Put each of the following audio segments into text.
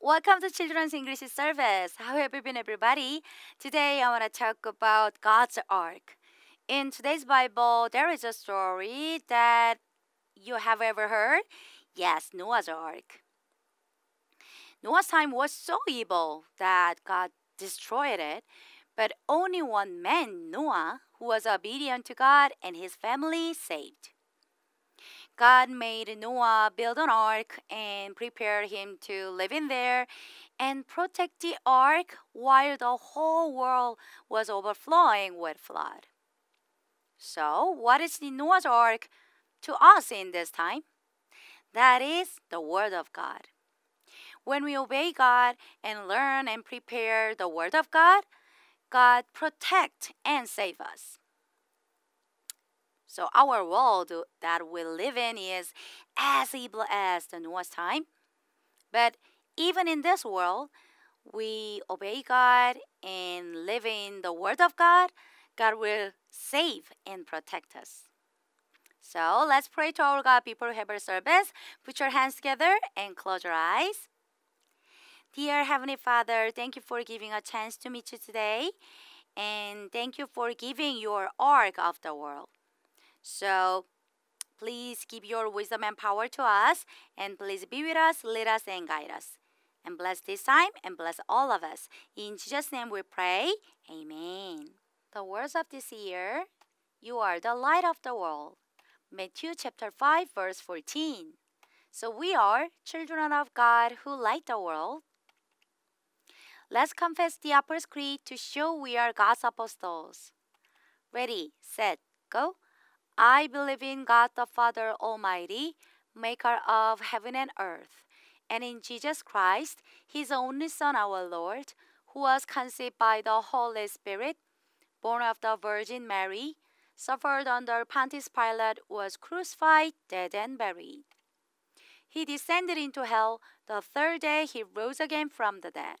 Welcome to Children's English Service. How have you been, everybody? Today I want to talk about God's Ark. In today's Bible, there is a story that you have ever heard. Yes, Noah's Ark. Noah's time was so evil that God destroyed it, but only one man, Noah, who was obedient to God and his family, saved. God made Noah build an ark and prepared him to live in there and protect the ark while the whole world was overflowing with flood. So, what is the Noah's ark to us in this time? That is the Word of God. When we obey God and learn and prepare the Word of God, God protect and save us. So our world that we live in is as evil as the Noah's time. But even in this world, we obey God and live in the Word of God, God will save and protect us. So let's pray to our God before we have our service. Put your hands together and close your eyes. Dear Heavenly Father, thank you for giving a chance to meet you today. And thank you for giving your ark of the world. So please give your wisdom and power to us, and please be with us, lead us, and guide us. And bless this time and bless all of us. In Jesus' name we pray. Amen. The words of this year You are the light of the world. Matthew chapter 5, verse 14. So we are children of God who light the world. Let's confess the Apostles' Creed to show we are God's apostles. Ready, set, go. I believe in God the Father Almighty, maker of heaven and earth, and in Jesus Christ, his only Son, our Lord, who was conceived by the Holy Spirit, born of the Virgin Mary, suffered under Pontius Pilate, was crucified, dead, and buried. He descended into hell. The third day he rose again from the dead.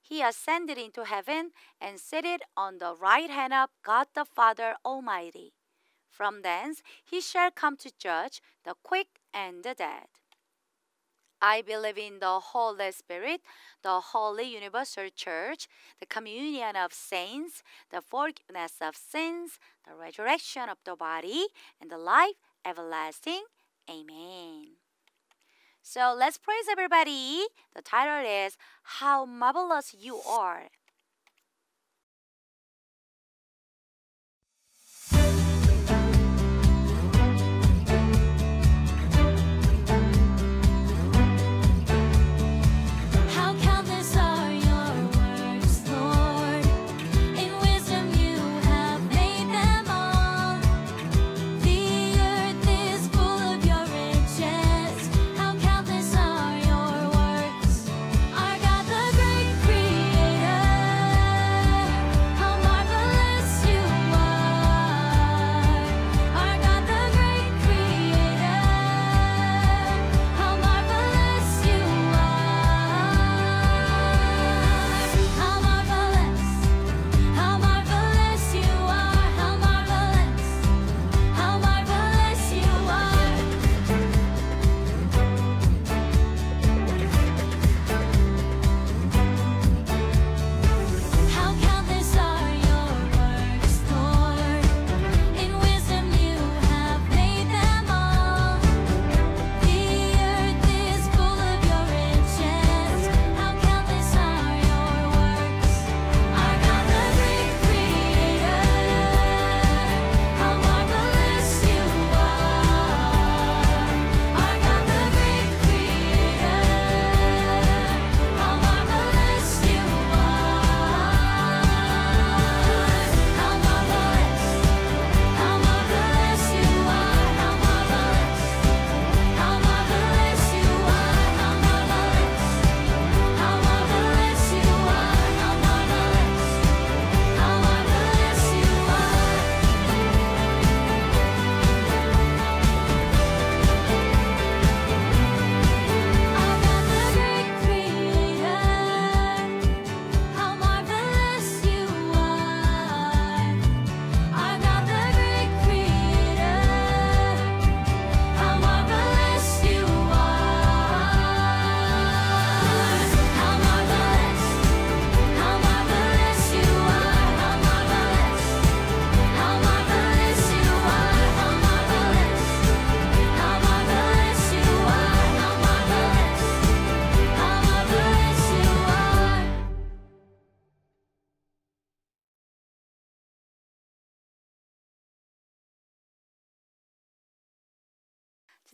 He ascended into heaven and sitteth on the right hand of God the Father Almighty. From thence he shall come to judge the quick and the dead. I believe in the Holy Spirit, the Holy Universal Church, the communion of saints, the forgiveness of sins, the resurrection of the body, and the life everlasting. Amen. So let's praise everybody. The title is How Marvelous You Are.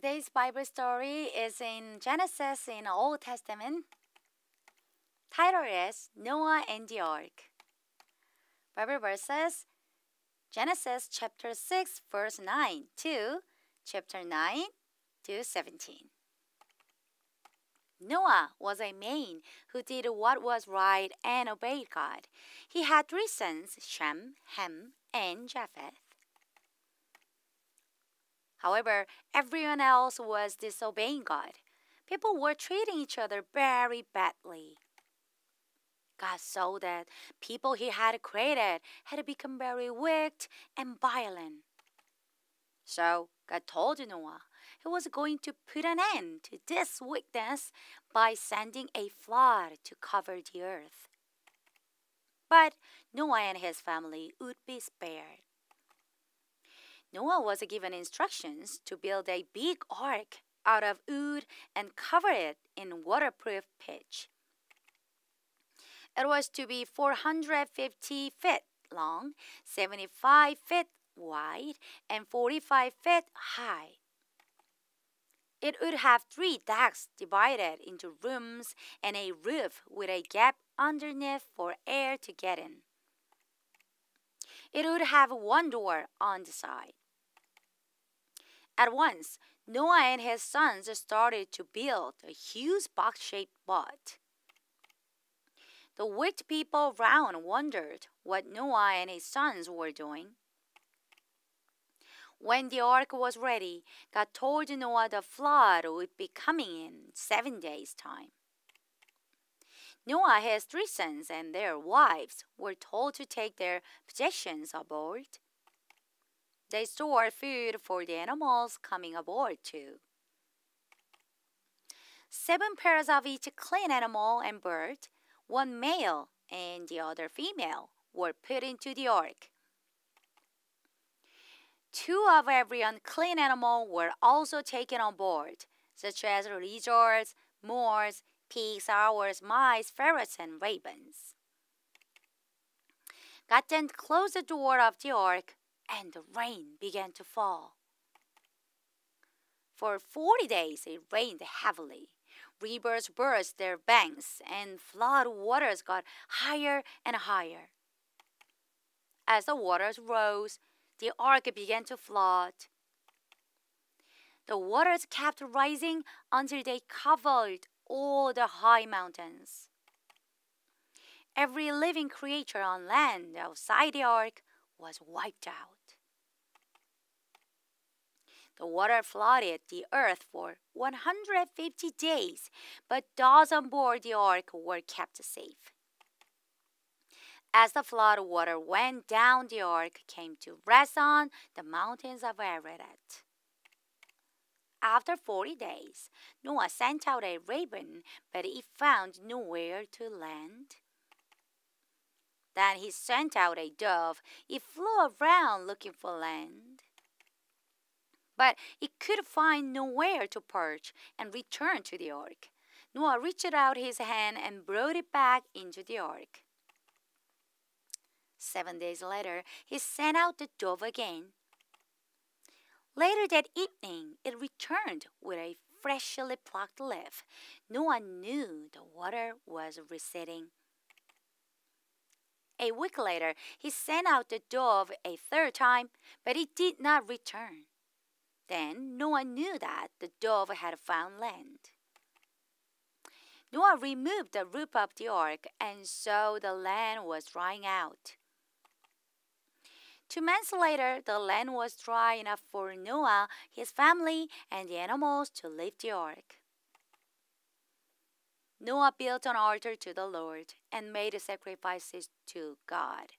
Today's Bible story is in Genesis in Old Testament. Title is Noah and the Ark. Bible verses Genesis chapter 6 verse 9 to chapter 9 to 17. Noah was a man who did what was right and obeyed God. He had three sons, Shem, Ham, and Japheth. However, everyone else was disobeying God. People were treating each other very badly. God saw that people he had created had become very wicked and violent. So God told Noah he was going to put an end to this wickedness by sending a flood to cover the earth. But Noah and his family would be spared. Noah was given instructions to build a big ark out of wood and cover it in waterproof pitch. It was to be 450 feet long, 75 feet wide, and 45 feet high. It would have three decks divided into rooms and a roof with a gap underneath for air to get in. It would have one door on the side. At once, Noah and his sons started to build a huge box shaped boat. The wicked people around wondered what Noah and his sons were doing. When the ark was ready, God told Noah the flood would be coming in seven days' time. Noah, his three sons, and their wives were told to take their possessions aboard they store food for the animals coming aboard too. Seven pairs of each clean animal and bird, one male and the other female, were put into the ark. Two of every unclean animal were also taken on board, such as lizards, moors, pigs, owls, mice, ferrets, and ravens. Gatten closed the door of the ark and the rain began to fall. For 40 days it rained heavily. Rivers burst their banks and flood waters got higher and higher. As the waters rose, the ark began to flood. The waters kept rising until they covered all the high mountains. Every living creature on land outside the ark was wiped out. The water flooded the earth for 150 days, but those on board the ark were kept safe. As the flood water went down, the ark came to rest on the mountains of Ararat. After 40 days, Noah sent out a raven, but it found nowhere to land. Then he sent out a dove. It flew around looking for land but it could find nowhere to perch and return to the ark. Noah reached out his hand and brought it back into the ark. Seven days later, he sent out the dove again. Later that evening, it returned with a freshly plucked leaf. No one knew the water was receding. A week later, he sent out the dove a third time, but it did not return. Then Noah knew that the dove had found land. Noah removed the roof of the ark, and so the land was drying out. Two months later, the land was dry enough for Noah, his family, and the animals to leave the ark. Noah built an altar to the Lord and made sacrifices to God.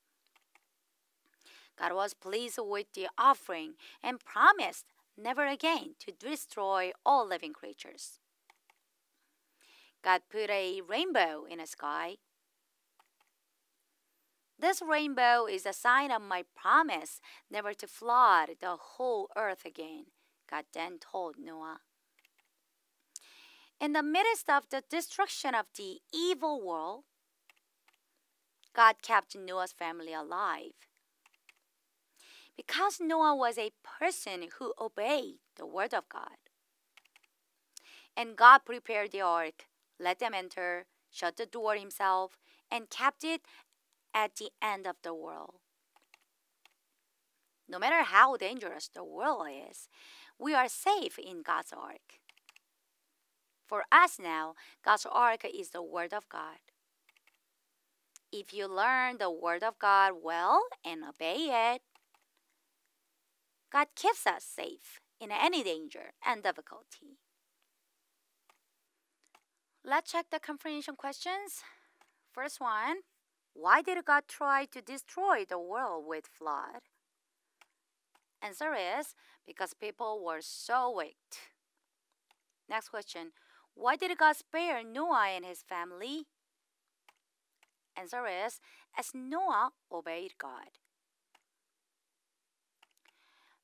God was pleased with the offering and promised never again to destroy all living creatures. God put a rainbow in the sky. This rainbow is a sign of my promise never to flood the whole earth again, God then told Noah. In the midst of the destruction of the evil world, God kept Noah's family alive because Noah was a person who obeyed the word of God. And God prepared the ark, let them enter, shut the door himself, and kept it at the end of the world. No matter how dangerous the world is, we are safe in God's ark. For us now, God's ark is the Word of God. If you learn the Word of God well and obey it, God keeps us safe in any danger and difficulty. Let's check the comprehension questions. First one, why did God try to destroy the world with flood? Answer is because people were so wicked. Next question, why did God spare Noah and his family? Answer is as Noah obeyed God.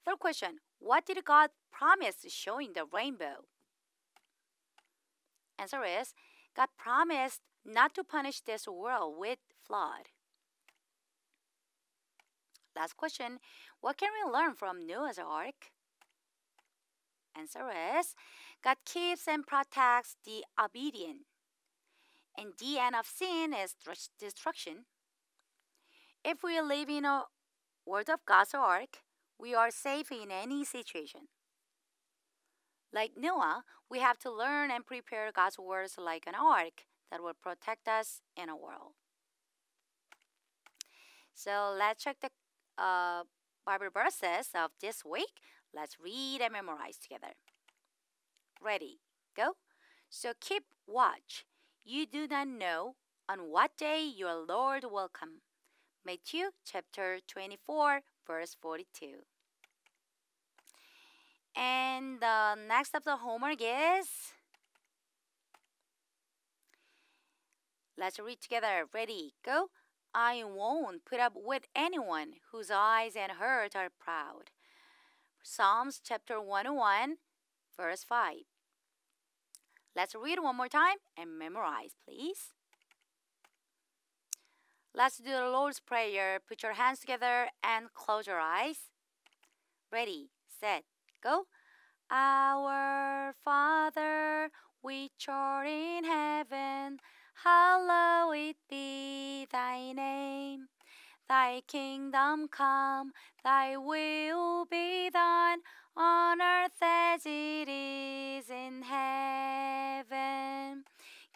Third question What did God promise showing the rainbow? Answer is God promised not to punish this world with flood. Last question What can we learn from Noah's Ark? Answer is God keeps and protects the obedient. And the end of sin is destruction. If we live in a world of God's ark, we are safe in any situation. Like Noah, we have to learn and prepare God's words like an ark that will protect us in a world. So let's check the uh, Bible verses of this week. Let's read and memorize together. Ready, go. So keep watch. You do not know on what day your Lord will come. Matthew chapter 24, verse 42. And the next of the homework is Let's read together. Ready, go. I won't put up with anyone whose eyes and heart are proud. Psalms chapter 101, verse 5. Let's read one more time and memorize, please. Let's do the Lord's Prayer. Put your hands together and close your eyes. Ready, set, go. Our Father, which art in heaven, hallowed be thy name. Thy kingdom come, thy will be done on earth as it is in heaven.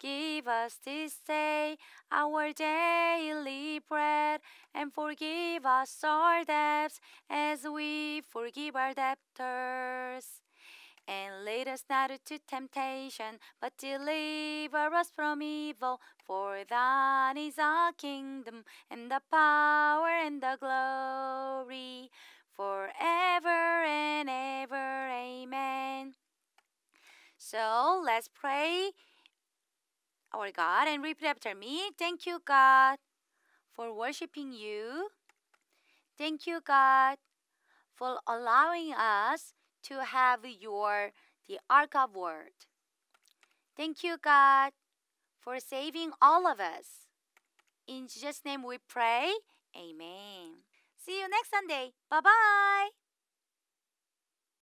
Give us this day our daily bread, and forgive us our debts as we forgive our debtors. And lead us not into temptation, but deliver us from evil. For thine is the kingdom, and the power, and the glory, forever and ever. Amen. So let's pray our oh God, and repeat after me. Thank you, God, for worshiping you. Thank you, God, for allowing us to have your the Ark of Word. Thank you, God, for saving all of us. In Jesus' name we pray. Amen. See you next Sunday. Bye bye.